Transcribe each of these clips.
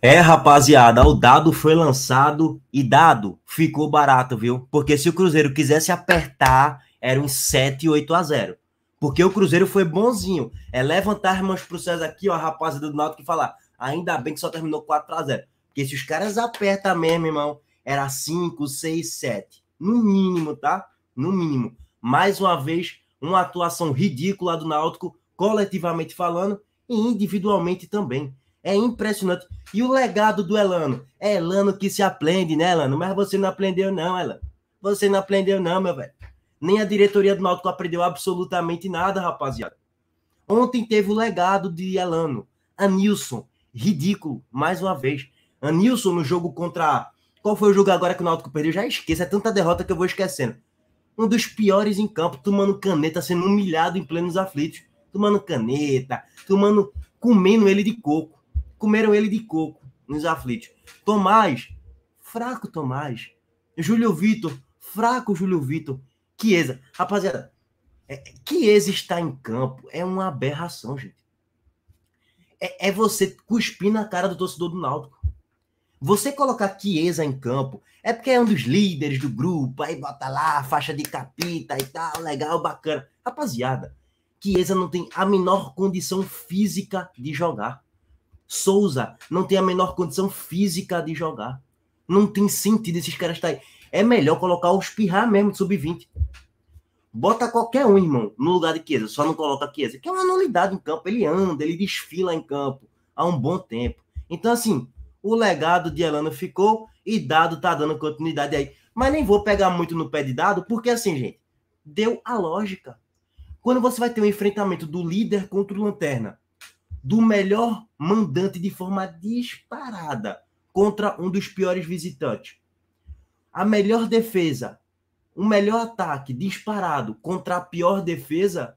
É, rapaziada, o dado foi lançado e dado ficou barato, viu? Porque se o Cruzeiro quisesse apertar, era um 7, 8 a 0. Porque o Cruzeiro foi bonzinho. É levantar as mãos pro César aqui, ó, rapaziada do Náutico, e falar, ainda bem que só terminou 4 a 0. Porque se os caras apertam mesmo, irmão, era 5, 6, 7. No mínimo, tá? No mínimo. Mais uma vez, uma atuação ridícula do Náutico, coletivamente falando, e individualmente também. É impressionante. E o legado do Elano? É Elano que se aprende, né, Elano? Mas você não aprendeu, não, Elano. Você não aprendeu, não, meu velho. Nem a diretoria do Náutico aprendeu absolutamente nada, rapaziada. Ontem teve o legado de Elano. Anilson, ridículo, mais uma vez. Anilson no jogo contra. Qual foi o jogo agora que o Náutico perdeu? já esqueça. é tanta derrota que eu vou esquecendo. Um dos piores em campo, tomando caneta, sendo humilhado em plenos aflitos. Tomando caneta, tomando. comendo ele de coco comeram ele de coco nos aflitos. Tomás, fraco Tomás. Júlio Vitor, fraco Júlio Vitor. Chiesa, rapaziada, é, é, Chiesa está em campo é uma aberração, gente. É, é você cuspir na cara do torcedor do Náutico. Você colocar Chiesa em campo é porque é um dos líderes do grupo, aí bota lá a faixa de capita e tal, legal, bacana. Rapaziada, Chiesa não tem a menor condição física de jogar. Souza não tem a menor condição física de jogar. Não tem sentido esses caras estar tá aí. É melhor colocar os pirra mesmo de sub-20. Bota qualquer um, irmão, no lugar de Chiesa. Só não coloca Chiesa, que é uma nulidade em campo. Ele anda, ele desfila em campo há um bom tempo. Então, assim, o legado de Elano ficou e Dado tá dando continuidade aí. Mas nem vou pegar muito no pé de Dado, porque assim, gente, deu a lógica. Quando você vai ter um enfrentamento do líder contra o Lanterna, do melhor mandante de forma disparada contra um dos piores visitantes. A melhor defesa, o melhor ataque disparado contra a pior defesa,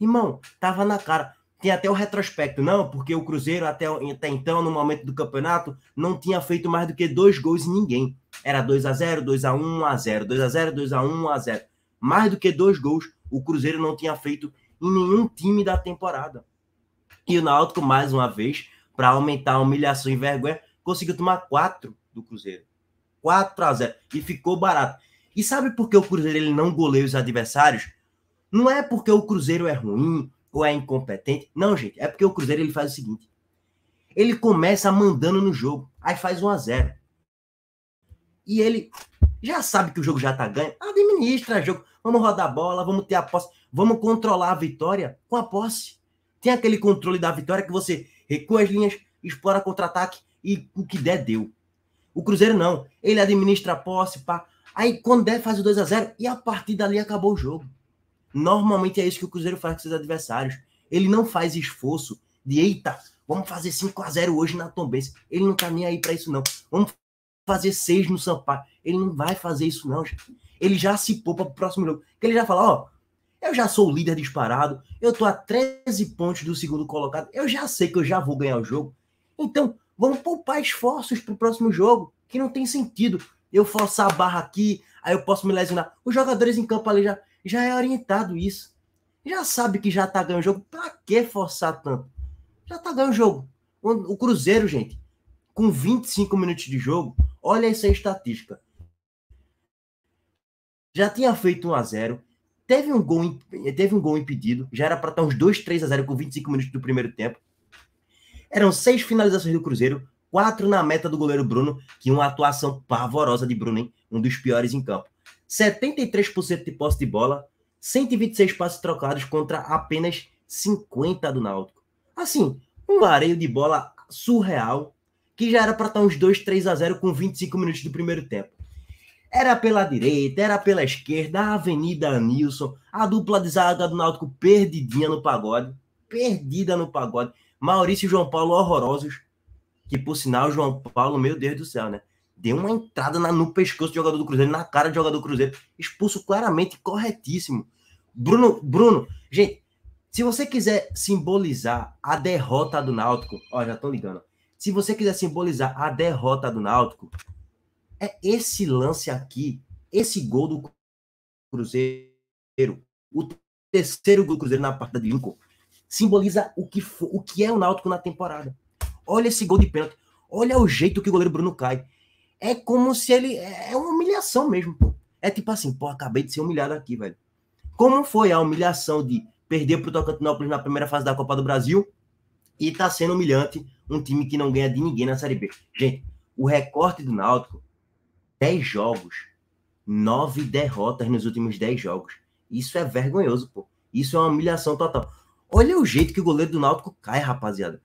irmão, tava na cara. Tem até o retrospecto, não, porque o Cruzeiro até, até então, no momento do campeonato, não tinha feito mais do que dois gols em ninguém. Era 2 a 0 2 a 1 1 a 0 2 a 0 2 a 1 1 a 0 Mais do que dois gols, o Cruzeiro não tinha feito em nenhum time da temporada. E o Náutico, mais uma vez, para aumentar a humilhação e vergonha, conseguiu tomar 4 do Cruzeiro. 4 a 0 e ficou barato. E sabe por que o Cruzeiro ele não goleia os adversários? Não é porque o Cruzeiro é ruim ou é incompetente. Não, gente, é porque o Cruzeiro ele faz o seguinte. Ele começa mandando no jogo, aí faz 1 a 0. E ele já sabe que o jogo já tá ganho, administra o jogo. Vamos rodar a bola, vamos ter a posse, vamos controlar a vitória com a posse. Tem aquele controle da vitória que você recua as linhas, explora contra-ataque e o que der, deu. O Cruzeiro não. Ele administra a posse, pá. Aí quando der, faz o 2 a 0 e a partir dali acabou o jogo. Normalmente é isso que o Cruzeiro faz com seus adversários. Ele não faz esforço de, eita, vamos fazer 5 a 0 hoje na Tombense. Ele não tá nem aí para isso não. Vamos fazer 6 no Sampaio. Ele não vai fazer isso não, gente. Ele já se poupa pro próximo jogo. Ele já fala, ó, oh, eu já sou o líder disparado, eu tô a 13 pontos do segundo colocado, eu já sei que eu já vou ganhar o jogo. Então, vamos poupar esforços pro próximo jogo, que não tem sentido eu forçar a barra aqui, aí eu posso me lesionar. Os jogadores em campo ali já, já é orientado isso. Já sabe que já tá ganhando o jogo, pra que forçar tanto? Já tá ganhando o jogo. O Cruzeiro, gente, com 25 minutos de jogo, olha essa estatística. Já tinha feito 1 a 0 Teve um gol, teve um gol impedido, já era para estar tá uns 2, 3 a 0 com 25 minutos do primeiro tempo. Eram seis finalizações do Cruzeiro, quatro na meta do goleiro Bruno, que uma atuação pavorosa de Bruno, hein? um dos piores em campo. 73% de posse de bola, 126 passes trocados contra apenas 50 do Náutico. Assim, um areio de bola surreal, que já era para estar tá uns 2, 3 a 0 com 25 minutos do primeiro tempo. Era pela direita, era pela esquerda, a Avenida Nilson, a dupla de zaga do Náutico perdidinha no pagode, perdida no pagode. Maurício e João Paulo horrorosos, que por sinal, João Paulo, meu Deus do céu, né? Deu uma entrada na, no pescoço do jogador do Cruzeiro, na cara do jogador do Cruzeiro, expulso claramente, corretíssimo. Bruno, Bruno, gente, se você quiser simbolizar a derrota do Náutico, ó, já estão ligando. Se você quiser simbolizar a derrota do Náutico, é esse lance aqui, esse gol do Cruzeiro, o terceiro gol do Cruzeiro na partida de Lincoln, simboliza o que, for, o que é o Náutico na temporada. Olha esse gol de pênalti. Olha o jeito que o goleiro Bruno cai. É como se ele. É, é uma humilhação mesmo, É tipo assim, pô, acabei de ser humilhado aqui, velho. Como foi a humilhação de perder pro Tocantinópolis na primeira fase da Copa do Brasil e tá sendo humilhante um time que não ganha de ninguém na Série B. Gente, o recorte do Náutico 10 jogos, 9 derrotas nos últimos 10 jogos. Isso é vergonhoso, pô. Isso é uma humilhação total. Olha o jeito que o goleiro do Náutico cai, rapaziada.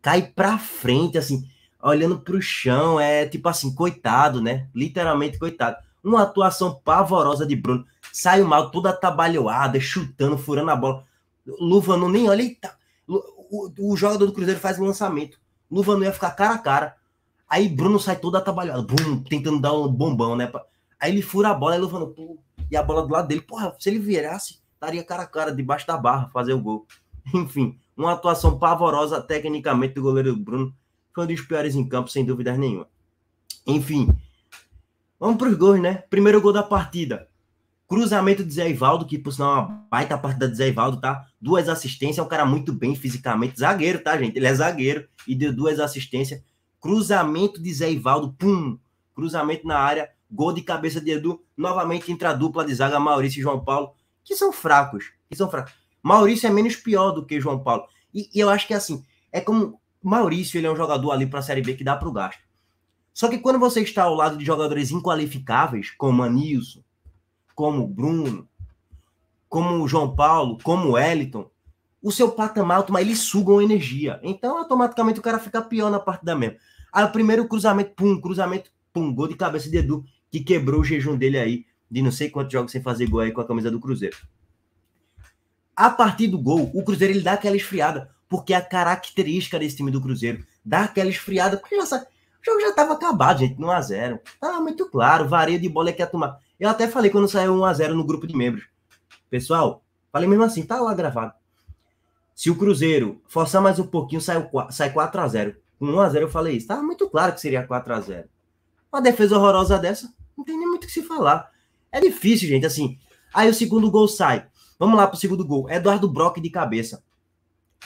Cai pra frente, assim, olhando pro chão, é tipo assim, coitado, né? Literalmente coitado. Uma atuação pavorosa de Bruno. sai mal, toda atabalhoada, chutando, furando a bola. Luva não nem olha. Eita. O, o, o jogador do Cruzeiro faz um lançamento. Luva não ia ficar cara a cara. Aí Bruno sai todo atabalhado, bum, tentando dar um bombão, né? Aí ele fura a bola, ele falando, pô, e a bola do lado dele, porra, se ele virasse, estaria cara a cara, debaixo da barra, fazer o gol. Enfim, uma atuação pavorosa tecnicamente do goleiro Bruno. Foi um dos piores em campo, sem dúvidas nenhuma. Enfim, vamos para os gols, né? Primeiro gol da partida. Cruzamento de Zé Ivaldo, que por sinal é uma baita partida de Zé Ivaldo, tá? Duas assistências, é um cara muito bem fisicamente, zagueiro, tá, gente? Ele é zagueiro e deu duas assistências Cruzamento de Zé Ivaldo, pum! Cruzamento na área, gol de cabeça de Edu. Novamente entra a dupla de zaga Maurício e João Paulo, que são fracos. Que são fracos. Maurício é menos pior do que João Paulo. E, e eu acho que assim, é como Maurício, ele é um jogador ali para a Série B que dá para o gasto. Só que quando você está ao lado de jogadores inqualificáveis, como Anilson, como Bruno, como João Paulo, como Wellington, o seu patamar mas eles sugam energia. Então, automaticamente, o cara fica pior na parte da mesma. Aí, o primeiro cruzamento, pum, cruzamento, pum, gol de cabeça de Edu, que quebrou o jejum dele aí, de não sei quantos jogos sem fazer gol aí com a camisa do Cruzeiro. A partir do gol, o Cruzeiro ele dá aquela esfriada, porque é a característica desse time do Cruzeiro. Dá aquela esfriada, porque o jogo já estava acabado, gente, no 1x0. Tava muito claro, varia de bola que ia tomar. Eu até falei quando saiu 1x0 no grupo de membros. Pessoal, falei mesmo assim, tá lá gravado. Se o Cruzeiro forçar mais um pouquinho, sai, sai 4 a 0 Com 1 a 0 eu falei isso. Tava muito claro que seria 4 a 0 Uma defesa horrorosa dessa, não tem nem muito o que se falar. É difícil, gente, assim. Aí o segundo gol sai. Vamos lá pro segundo gol. Eduardo Brock de cabeça.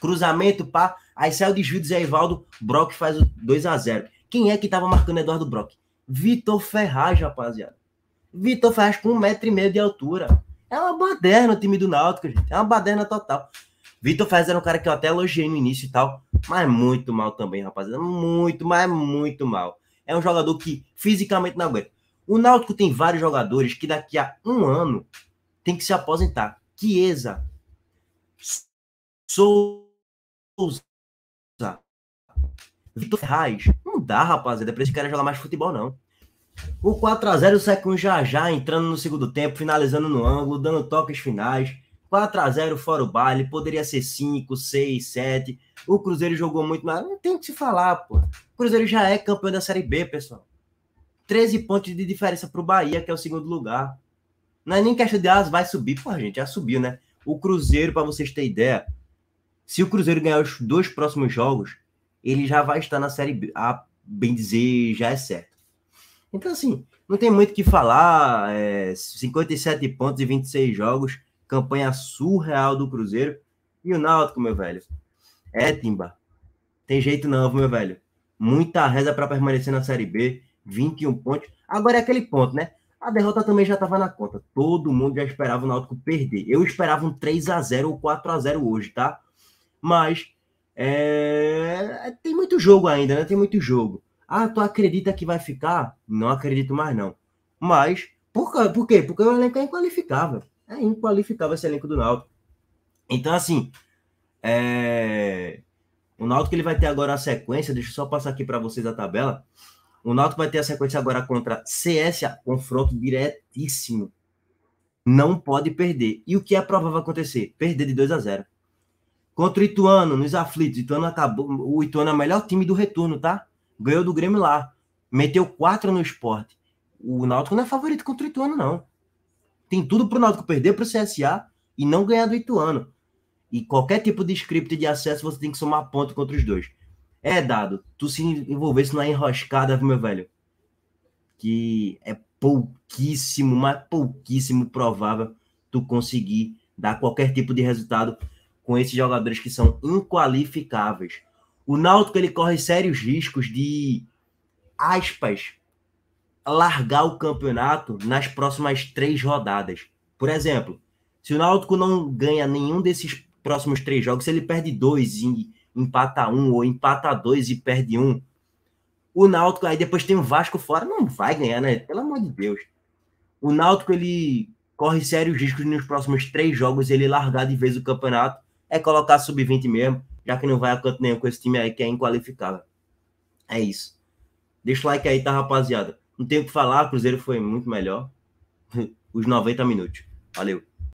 Cruzamento, pá. Aí sai o desvio de Zé Ivaldo. Brock faz o 2 a 0 Quem é que tava marcando Eduardo Brock? Vitor Ferraz, rapaziada. Vitor Ferraz com um metro e meio de altura. É uma baderna o time do Náutico, gente. É uma baderna total. Vitor Ferraz era um cara que eu até elogiei no início e tal, mas muito mal também, rapaziada. Muito, mas muito mal. É um jogador que fisicamente não aguenta. O Náutico tem vários jogadores que daqui a um ano tem que se aposentar. Chiesa, Souza, Vitor Ferraz. Não dá, rapaziada, pra esse cara jogar mais futebol, não. O 4x0 sai com já já entrando no segundo tempo, finalizando no ângulo, dando toques finais 4 a 0 fora o baile, poderia ser 5, 6, 7. O Cruzeiro jogou muito mais. Não tem o que se falar, pô. O Cruzeiro já é campeão da Série B, pessoal. 13 pontos de diferença para o Bahia, que é o segundo lugar. Não é nem questão de, ah, vai subir. Pô, gente, já subiu, né? O Cruzeiro, para vocês terem ideia, se o Cruzeiro ganhar os dois próximos jogos, ele já vai estar na Série B. A ah, bem dizer, já é certo. Então, assim, não tem muito o que falar. É, 57 pontos e 26 jogos Campanha surreal do Cruzeiro. E o Náutico, meu velho. É, Timba. Tem jeito não, meu velho. Muita reza para permanecer na Série B. 21 pontos. Agora é aquele ponto, né? A derrota também já estava na conta. Todo mundo já esperava o Náutico perder. Eu esperava um 3 a 0 ou 4 a 0 hoje, tá? Mas é, é... tem muito jogo ainda, né? Tem muito jogo. Ah, tu acredita que vai ficar? Não acredito mais, não. Mas, por, por quê? Porque o elenco é inqualificável é inqualificável esse elenco do Náutico. Então, assim, é... o Náutico ele vai ter agora a sequência, deixa eu só passar aqui para vocês a tabela. O Náutico vai ter a sequência agora contra CSA, confronto diretíssimo. Não pode perder. E o que é provável acontecer? Perder de 2 a 0. Contra o Ituano, nos aflitos, Ituano acabou, o Ituano é o melhor time do retorno, tá? Ganhou do Grêmio lá. Meteu 4 no esporte. O Náutico não é favorito contra o Ituano, não. Tem tudo pro Náutico perder pro CSA e não ganhar do Ituano. E qualquer tipo de script de acesso você tem que somar ponto contra os dois. É dado, tu se envolvesse na enroscada, meu velho, que é pouquíssimo, mas pouquíssimo provável tu conseguir dar qualquer tipo de resultado com esses jogadores que são inqualificáveis. O Náutico ele corre sérios riscos de aspas largar o campeonato nas próximas três rodadas. Por exemplo, se o Náutico não ganha nenhum desses próximos três jogos, se ele perde dois e empata um, ou empata dois e perde um, o Náutico aí depois tem o Vasco fora, não vai ganhar, né? Pelo amor de Deus. O Náutico ele corre sérios riscos nos próximos três jogos ele largar de vez o campeonato, é colocar sub-20 mesmo, já que não vai a canto nenhum com esse time aí que é inqualificado. É isso. Deixa o like aí, tá, rapaziada? Não tenho o que falar, o Cruzeiro foi muito melhor. Os 90 minutos. Valeu.